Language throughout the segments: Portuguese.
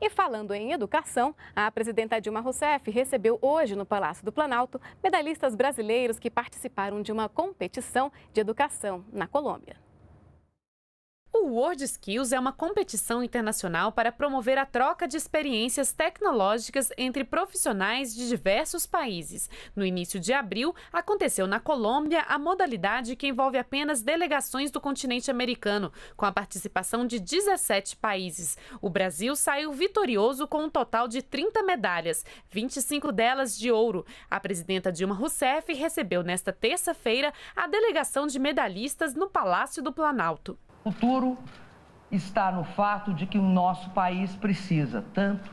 E falando em educação, a presidenta Dilma Rousseff recebeu hoje no Palácio do Planalto medalhistas brasileiros que participaram de uma competição de educação na Colômbia o World Skills é uma competição internacional para promover a troca de experiências tecnológicas entre profissionais de diversos países. No início de abril, aconteceu na Colômbia a modalidade que envolve apenas delegações do continente americano, com a participação de 17 países. O Brasil saiu vitorioso com um total de 30 medalhas, 25 delas de ouro. A presidenta Dilma Rousseff recebeu nesta terça-feira a delegação de medalhistas no Palácio do Planalto. O futuro está no fato de que o nosso país precisa tanto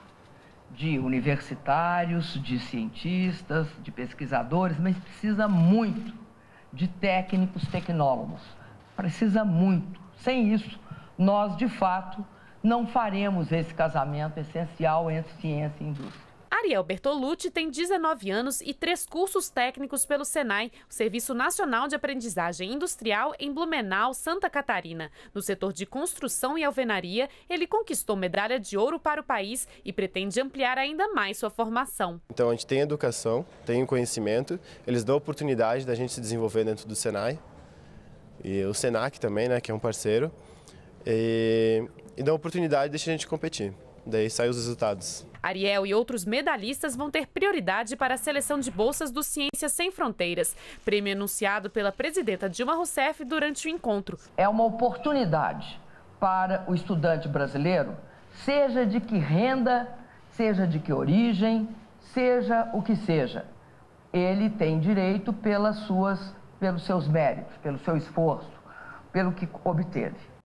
de universitários, de cientistas, de pesquisadores, mas precisa muito de técnicos, tecnólogos. Precisa muito. Sem isso, nós de fato não faremos esse casamento essencial entre ciência e indústria. Ariel Bertolucci tem 19 anos e três cursos técnicos pelo Senai, o Serviço Nacional de Aprendizagem Industrial, em Blumenau, Santa Catarina. No setor de construção e alvenaria, ele conquistou medalha de ouro para o país e pretende ampliar ainda mais sua formação. Então, a gente tem educação, tem conhecimento, eles dão a oportunidade da gente se desenvolver dentro do Senai e o Senac também, né, que é um parceiro, e, e dão a oportunidade de a gente competir. Daí saem os resultados. Ariel e outros medalhistas vão ter prioridade para a seleção de bolsas do Ciências Sem Fronteiras, prêmio anunciado pela presidenta Dilma Rousseff durante o encontro. É uma oportunidade para o estudante brasileiro, seja de que renda, seja de que origem, seja o que seja. Ele tem direito pelas suas, pelos seus méritos, pelo seu esforço, pelo que obteve.